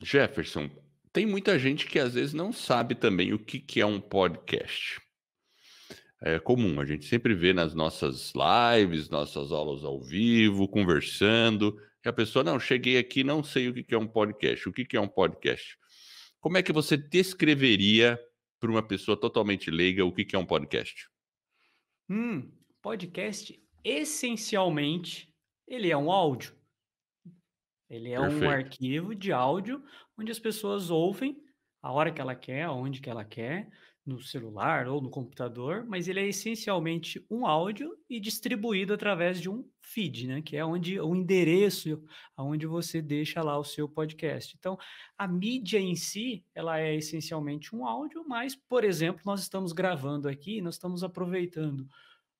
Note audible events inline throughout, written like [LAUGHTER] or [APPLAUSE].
Jefferson, tem muita gente que às vezes não sabe também o que, que é um podcast. É comum, a gente sempre vê nas nossas lives, nossas aulas ao vivo, conversando, que a pessoa, não, cheguei aqui, não sei o que, que é um podcast. O que, que é um podcast? Como é que você descreveria para uma pessoa totalmente leiga o que, que é um podcast? Hum, podcast, essencialmente, ele é um áudio. Ele é Perfeito. um arquivo de áudio onde as pessoas ouvem a hora que ela quer, onde que ela quer, no celular ou no computador, mas ele é essencialmente um áudio e distribuído através de um feed, né? Que é onde o endereço aonde você deixa lá o seu podcast. Então, a mídia em si, ela é essencialmente um áudio, mas, por exemplo, nós estamos gravando aqui, nós estamos aproveitando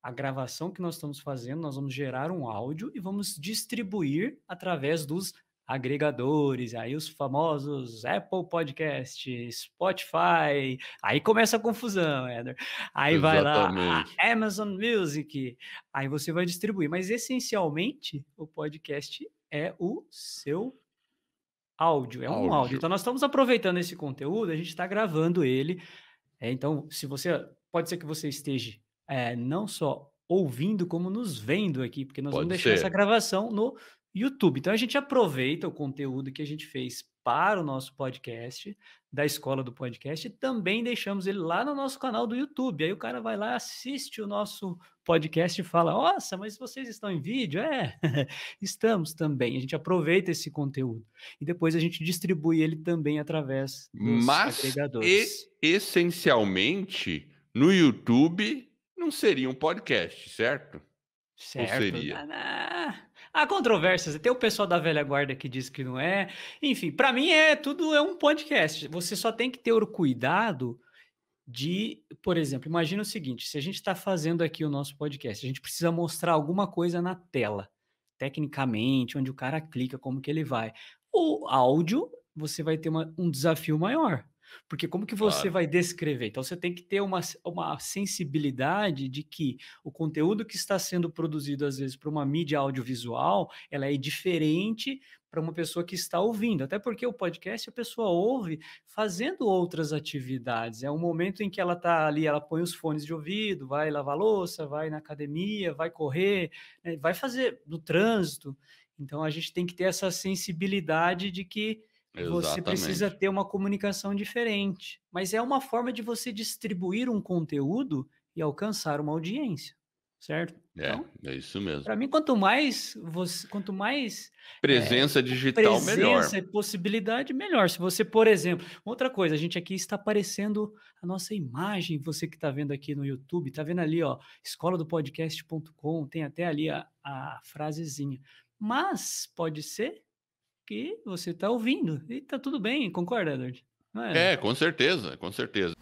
a gravação que nós estamos fazendo, nós vamos gerar um áudio e vamos distribuir através dos agregadores, aí os famosos Apple Podcast, Spotify, aí começa a confusão, Éder. Aí Exatamente. vai lá, Amazon Music, aí você vai distribuir. Mas essencialmente, o podcast é o seu áudio, é um áudio. áudio. Então nós estamos aproveitando esse conteúdo, a gente está gravando ele. É, então, se você pode ser que você esteja é, não só ouvindo, como nos vendo aqui, porque nós Pode vamos deixar ser. essa gravação no YouTube. Então a gente aproveita o conteúdo que a gente fez para o nosso podcast, da escola do podcast, e também deixamos ele lá no nosso canal do YouTube. Aí o cara vai lá, assiste o nosso podcast e fala: Nossa, mas vocês estão em vídeo? É, [LAUGHS] estamos também. A gente aproveita esse conteúdo. E depois a gente distribui ele também através dos mas, agregadores. E, essencialmente, no YouTube não seria um podcast, certo? Certo. Ou seria? Ah, ah, há controvérsias. Tem o pessoal da velha guarda que diz que não é. Enfim, para mim é tudo é um podcast. Você só tem que ter o cuidado de, por exemplo, imagina o seguinte: se a gente está fazendo aqui o nosso podcast, a gente precisa mostrar alguma coisa na tela, tecnicamente, onde o cara clica, como que ele vai. O áudio, você vai ter uma, um desafio maior. Porque como que você claro. vai descrever? Então você tem que ter uma, uma sensibilidade de que o conteúdo que está sendo produzido, às vezes, para uma mídia audiovisual, ela é diferente para uma pessoa que está ouvindo. Até porque o podcast a pessoa ouve fazendo outras atividades. É um momento em que ela está ali, ela põe os fones de ouvido, vai lavar louça, vai na academia, vai correr, né? vai fazer no trânsito. Então a gente tem que ter essa sensibilidade de que Exatamente. Você precisa ter uma comunicação diferente. Mas é uma forma de você distribuir um conteúdo e alcançar uma audiência, certo? É, então, é isso mesmo. Para mim, quanto mais você, quanto mais é, presença é, digital, presença melhor. Presença e possibilidade, melhor. Se você, por exemplo, outra coisa, a gente aqui está aparecendo a nossa imagem, você que está vendo aqui no YouTube, está vendo ali, ó, escola do podcast.com, tem até ali a, a frasezinha. Mas pode ser que você está ouvindo. E está tudo bem, concorda, Edward? É? é, com certeza, com certeza.